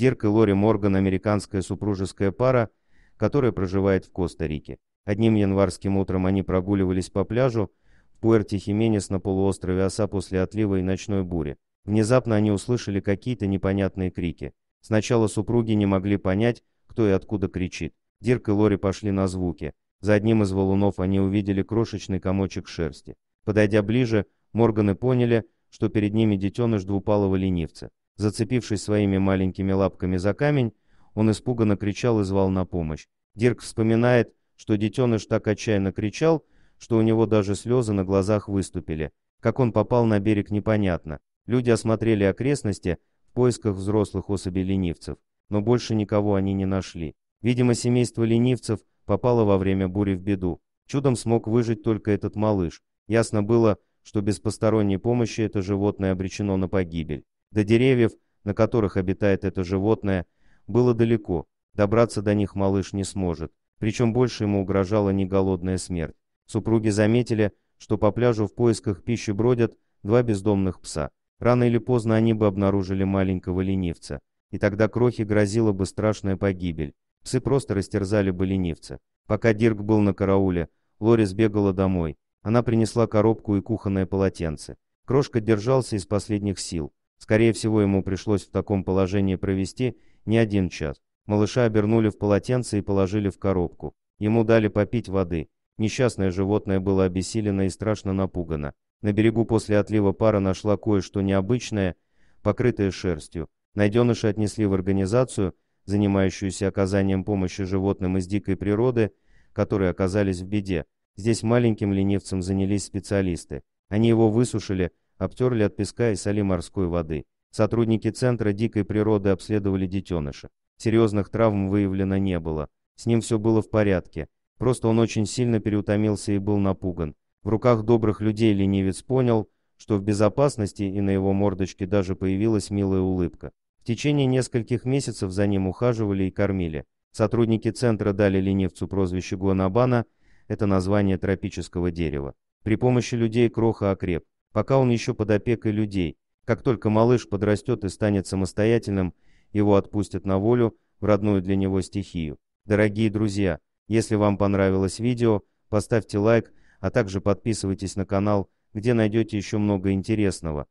Дирк и Лори Морган – американская супружеская пара, которая проживает в Коста-Рике. Одним январским утром они прогуливались по пляжу в Пуэрте-Хименес на полуострове Оса после отлива и ночной бури. Внезапно они услышали какие-то непонятные крики. Сначала супруги не могли понять, кто и откуда кричит. Дирк и Лори пошли на звуки. За одним из валунов они увидели крошечный комочек шерсти. Подойдя ближе, Морганы поняли, что перед ними детеныш двупалого ленивца. Зацепившись своими маленькими лапками за камень, он испуганно кричал и звал на помощь. Дирк вспоминает, что детеныш так отчаянно кричал, что у него даже слезы на глазах выступили. Как он попал на берег, непонятно. Люди осмотрели окрестности в поисках взрослых особей ленивцев, но больше никого они не нашли. Видимо, семейство ленивцев попало во время бури в беду. Чудом смог выжить только этот малыш. Ясно было, что без посторонней помощи это животное обречено на погибель. До деревьев, на которых обитает это животное, было далеко, добраться до них малыш не сможет, причем больше ему угрожала не голодная смерть. Супруги заметили, что по пляжу в поисках пищи бродят два бездомных пса. Рано или поздно они бы обнаружили маленького ленивца, и тогда Крохи грозила бы страшная погибель. Псы просто растерзали бы ленивца. Пока Дирк был на карауле, Лори сбегала домой. Она принесла коробку и кухонное полотенце. Крошка держался из последних сил. Скорее всего, ему пришлось в таком положении провести не один час. Малыша обернули в полотенце и положили в коробку. Ему дали попить воды. Несчастное животное было обессилено и страшно напугано. На берегу после отлива пара нашла кое-что необычное, покрытое шерстью. Найденыша отнесли в организацию, занимающуюся оказанием помощи животным из дикой природы, которые оказались в беде. Здесь маленьким ленивцем занялись специалисты. Они его высушили, обтерли от песка и соли морской воды. Сотрудники Центра дикой природы обследовали детеныша. Серьезных травм выявлено не было. С ним все было в порядке. Просто он очень сильно переутомился и был напуган. В руках добрых людей ленивец понял, что в безопасности и на его мордочке даже появилась милая улыбка. В течение нескольких месяцев за ним ухаживали и кормили. Сотрудники центра дали ленивцу прозвище гуанабана – это название тропического дерева. При помощи людей Кроха окреп пока он еще под опекой людей. Как только малыш подрастет и станет самостоятельным, его отпустят на волю в родную для него стихию. Дорогие друзья, если вам понравилось видео, поставьте лайк, а также подписывайтесь на канал, где найдете еще много интересного.